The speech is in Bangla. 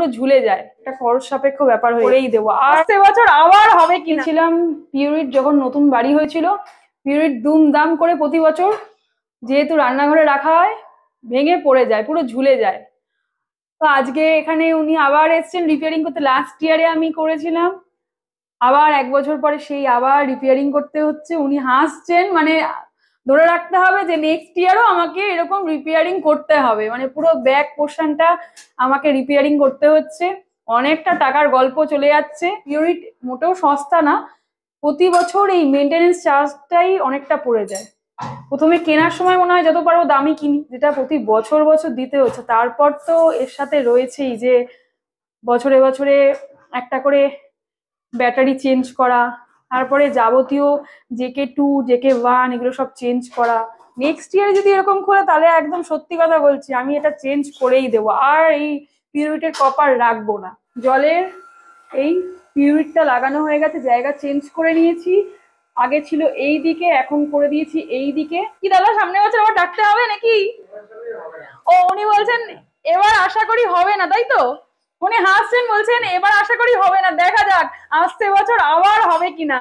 পুরো ঝুলে যায় একটা খরচ সাপেক্ষ ব্যাপার হয়েই দেবো আর সে বছর আবার হবে কিনছিলাম পিউরিট যখন নতুন বাড়ি হয়েছিল পিউরিট দুমদাম করে প্রতি বছর যেহেতু রান্নাঘরে রাখা হয় ভেঙে পড়ে যায় পুরো ঝুলে যায় তো আজকে এখানে উনি আবার এসছেন রিপেয়ারিং করতে লাস্ট ইয়ারে আমি করেছিলাম আবার এক বছর পরে সেই আবার রিপেয়ারিং করতে হচ্ছে উনি হাসছেন মানে ধরে রাখতে হবে যে নেক্সট ইয়ারও আমাকে এরকম রিপেয়ারিং করতে হবে মানে পুরো ব্যাক পোর্শনটা আমাকে রিপেয়ারিং করতে হচ্ছে অনেকটা টাকার গল্প চলে যাচ্ছে পিউরিট মোটেও সস্তা না প্রতি বছর এই মেনটেনেন্স চার্জটাই অনেকটা পড়ে যায় প্রথমে কেনার সময় মনে হয় যত পারো দামি কিনি যেটা প্রতি বছর বছর দিতে হচ্ছে তারপর তো এর সাথে রয়েছেই যে বছরে বছরে একটা করে ব্যাটারি চেঞ্জ করা তারপরে যাবতীয় জেকে টু জেকে ওয়ান এগুলো সব চেঞ্জ করা নেক্সট ইয়ারে যদি এরকম করে তাহলে একদম সত্যি কথা বলছি আমি এটা চেঞ্জ করেই দেবো আর এই পিউরিটের কপার রাখবো না জলের এই পিউরিটটা লাগানো হয়ে গেছে জায়গা চেঞ্জ করে নিয়েছি আগে ছিল এই দিকে এখন করে দিয়েছি এই দিকে কি দাদা সামনে বছর আবার ডাকতে হবে নাকি ও উনি বলছেন এবার আশা করি হবে না তাই তো উনি হাসছেন বলছেন এবার আশা করি হবে না দেখা যাক আসতে বছর আবার হবে কিনা